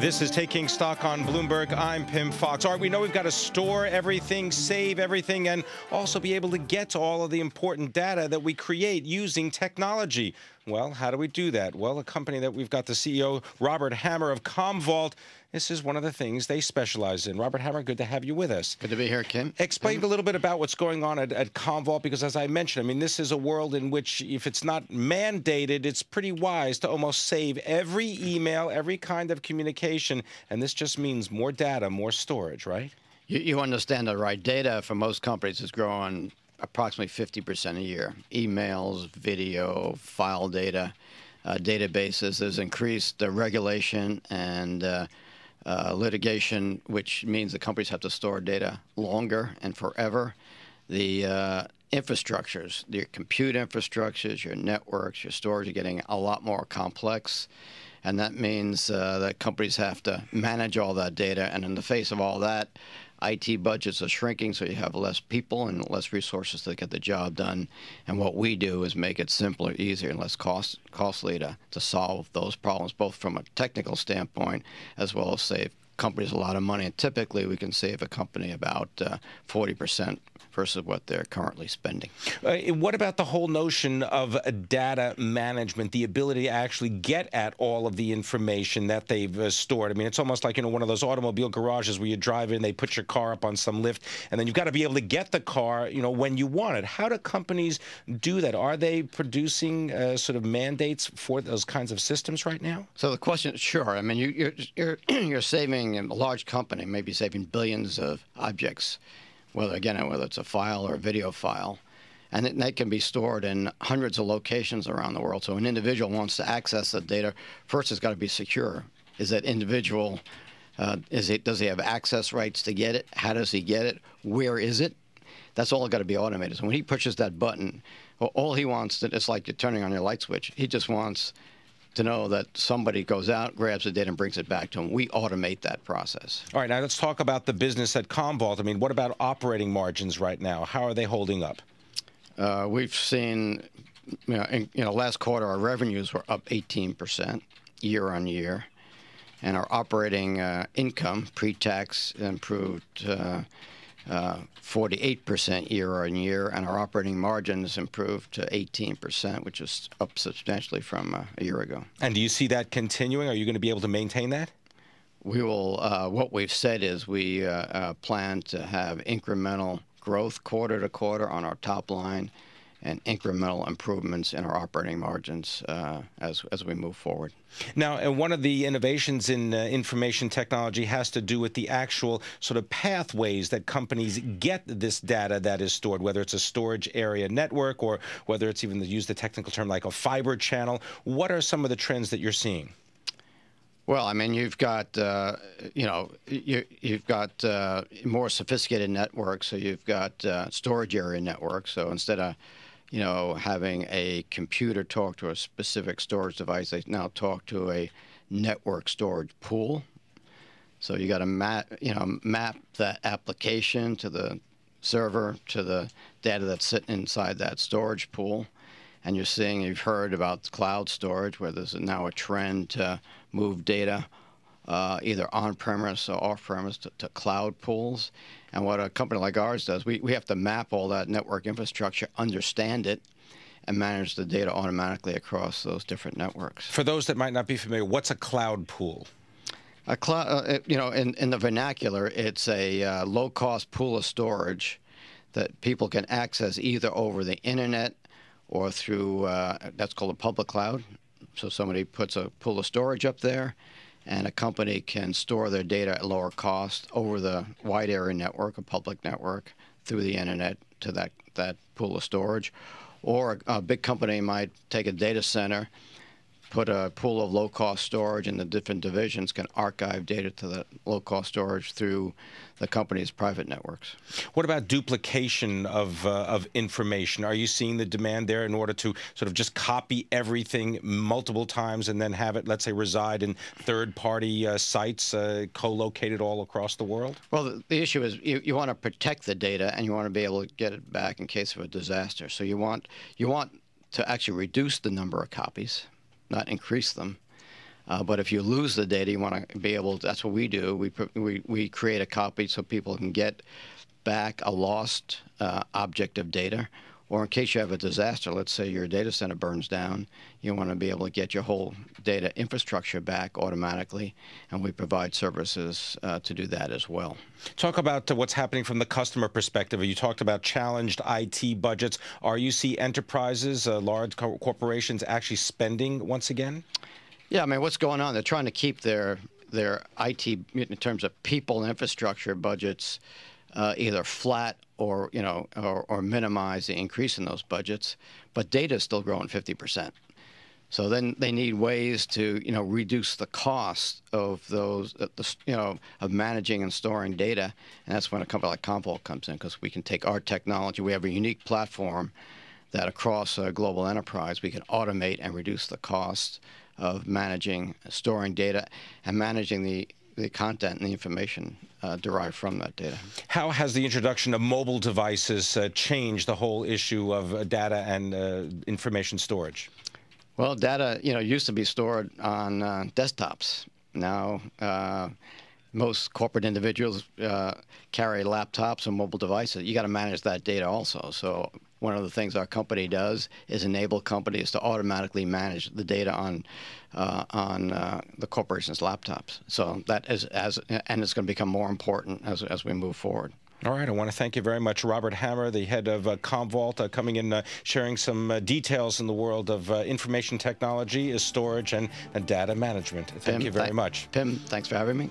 This is Taking Stock on Bloomberg. I'm Pim Fox. All right, we know we've got to store everything, save everything, and also be able to get to all of the important data that we create using technology. Well, how do we do that? Well, a company that we've got the CEO, Robert Hammer of ComVault. This is one of the things they specialize in. Robert Hammer, good to have you with us. Good to be here, Kim. Explain a little bit about what's going on at, at ComVault, because as I mentioned, I mean, this is a world in which if it's not mandated, it's pretty wise to almost save every email, every kind of communication, and this just means more data, more storage, right? You, you understand that, right? Data for most companies is growing approximately 50% a year emails, video, file data, uh, databases. There's increased uh, regulation and uh, uh litigation, which means the companies have to store data longer and forever. The uh, infrastructures, your compute infrastructures, your networks, your storage are getting a lot more complex and that means uh, that companies have to manage all that data. And in the face of all that, IT budgets are shrinking, so you have less people and less resources to get the job done. And what we do is make it simpler, easier, and less cost, costly to, to solve those problems, both from a technical standpoint as well as save companies a lot of money, and typically we can save a company about uh, 40% versus what they're currently spending. Uh, what about the whole notion of data management, the ability to actually get at all of the information that they've uh, stored? I mean, it's almost like, you know, one of those automobile garages where you drive in, they put your car up on some lift, and then you've got to be able to get the car, you know, when you want it. How do companies do that? Are they producing uh, sort of mandates for those kinds of systems right now? So the question, sure. I mean, you, you're, you're, you're saving saving a large company may be saving billions of objects, whether again whether it's a file or a video file, and they can be stored in hundreds of locations around the world. So an individual wants to access the data. First, it's got to be secure. Is that individual? Uh, is it, does he have access rights to get it? How does he get it? Where is it? That's all got to be automated. So when he pushes that button, well, all he wants to, it's like you're turning on your light switch. He just wants to know that somebody goes out, grabs the data, and brings it back to them. We automate that process. All right, now let's talk about the business at Commvault. I mean, what about operating margins right now? How are they holding up? Uh, we've seen, you know, in, you know, last quarter our revenues were up 18% year on year, and our operating uh, income pre-tax improved. Uh, 48% uh, year-on-year, and our operating margins improved to 18%, which is up substantially from uh, a year ago. Do you see that continuing? Are you going to be able to maintain that? We will. Uh, what we've said is we plan to have incremental growth quarter to quarter on our top line, and incremental improvements in our operating margins uh, as, as we move forward. Now, one of the innovations in uh, information technology has to do with the actual sort of pathways that companies get this data that is stored, whether it's a storage area network or whether it's even the, use the technical term like a fiber channel. What are some of the trends that you're seeing? Well, I mean, you've got uh, you know you, have got uh, more sophisticated networks, so you've got uh, storage area networks. So instead of you know, having a computer talk to a specific storage device, they now talk to a network storage pool. So you got to map, you know, map that application to the server to the data that's sitting inside that storage pool. And you're seeing, you've heard about cloud storage, where there's now a trend to move data uh, either on premise or off premise to, to, cloud pools. And what a company like ours does, we, we have to map all that network infrastructure, understand it, and manage the data automatically across those different networks. For those that might not be familiar, what's a cloud pool? A cloud, uh, uh, you know, in, in the vernacular, it's a uh, low cost pool of storage that people can access either over the internet or through uh, that's called a public cloud. So somebody puts a pool of storage up there, and a company can store their data at lower cost over the wide area network, a public network, through the internet to that, that pool of storage. Or a, a big company might take a data center put a pool of low-cost storage and the different divisions can archive data to the low-cost storage through the company's private networks. What about duplication of, uh, of information? Are you seeing the demand there in order to sort of just copy everything multiple times and then have it, let's say, reside in third-party uh, sites uh, co-located all across the world? Well, the, the issue is you, you want to protect the data and you want to be able to get it back in case of a disaster. So you want, you want to actually reduce the number of copies not increase them. Uh, but if you lose the data, you want to be able. That's what we do. We we we create a copy so people can get back a lost uh, object of data or in case you have a disaster, let's say your data center burns down, you want to be able to get your whole data infrastructure back automatically, and we provide services uh, to do that as well. Talk about uh, what's happening from the customer perspective. You talked about challenged IT budgets. Are you see enterprises, uh, large co corporations actually spending once again? Yeah, I mean, what's going on? They're trying to keep their their IT in terms of people and infrastructure budgets uh, either flat or you know or, or, minimize the increase in those budgets. But data is still growing 50 percent. So then they need ways to you know reduce the cost of those uh, the, you know of managing and storing data, and that's when a company like Compol comes in because we can take our technology. We have a unique platform that across a global enterprise we can automate and reduce the cost of managing storing data and managing the the content and the information uh, derived from that data. How has the introduction of mobile devices uh, changed the whole issue of uh, data and uh, information storage? Well, data, you know, used to be stored on uh, desktops. Now, most corporate individuals uh, carry laptops and mobile devices. You got to manage that data also. So one of the things our company does is enable companies to automatically manage the data on uh, on uh, the corporation's laptops. So that is as and it's going to become more important as as we move forward. All right, I want to thank you very much, Robert Hammer, the head of uh, Commvault, uh, coming in, uh, sharing some uh, details in the world of uh, information technology, storage, and, and, data management. Thank Pim, you very th much. Pim, thanks for having me.